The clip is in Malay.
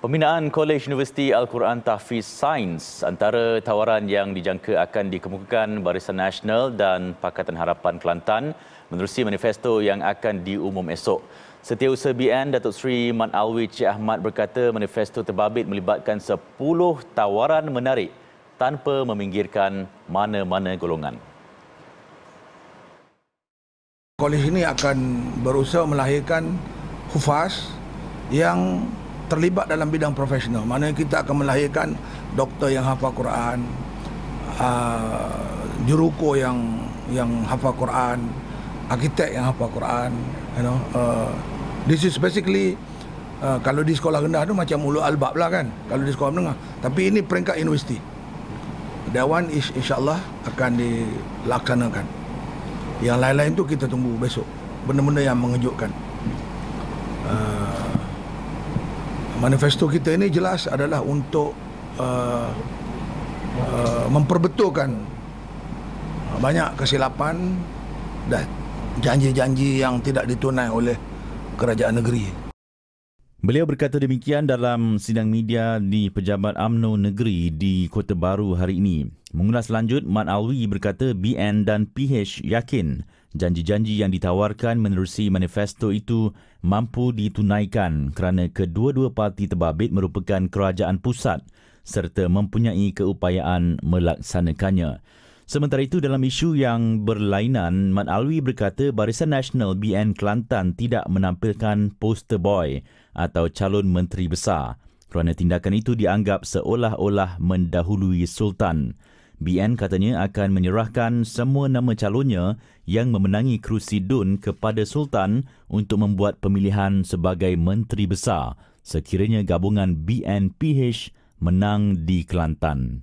Pembinaan Kolej Universiti Al-Quran Tahfiz Sains antara tawaran yang dijangka akan dikemukakan Barisan Nasional dan Pakatan Harapan Kelantan menerusi manifesto yang akan diumum esok. Setiausaha BN Datuk Seri Mat Alwi Cik Ahmad berkata manifesto terbabit melibatkan 10 tawaran menarik tanpa meminggirkan mana-mana golongan. Kolej ini akan berusaha melahirkan hufaz yang terlibat dalam bidang profesional. Maknanya kita akan melahirkan doktor yang hafal Quran, uh, juruko yang yang hafal Quran, arkitek yang hafal Quran, you know. Uh, this is basically uh, kalau di sekolah rendah tu macam ulul albab lah kan, kalau di sekolah menengah. Tapi ini peringkat universiti. Dewan is, insyaAllah akan dilaksanakan. Yang lain-lain tu kita tunggu besok. Benda-benda yang mengejutkan. Uh, manifesto kita ini jelas adalah untuk uh, uh, memperbetulkan banyak kesilapan dan janji-janji yang tidak ditunai oleh kerajaan negeri. Beliau berkata demikian dalam sidang media di Pejabat UMNO Negeri di Kota Baru hari ini. Mengulas lanjut, Mat Alwi berkata BN dan PH yakin janji-janji yang ditawarkan menerusi manifesto itu mampu ditunaikan kerana kedua-dua parti terbabit merupakan kerajaan pusat serta mempunyai keupayaan melaksanakannya. Sementara itu dalam isu yang berlainan, Mat Alwi berkata Barisan Nasional BN Kelantan tidak menampilkan poster boy atau calon menteri besar kerana tindakan itu dianggap seolah-olah mendahului Sultan. BN katanya akan menyerahkan semua nama calonnya yang memenangi kerusi DUN kepada Sultan untuk membuat pemilihan sebagai menteri besar sekiranya gabungan BNPH menang di Kelantan.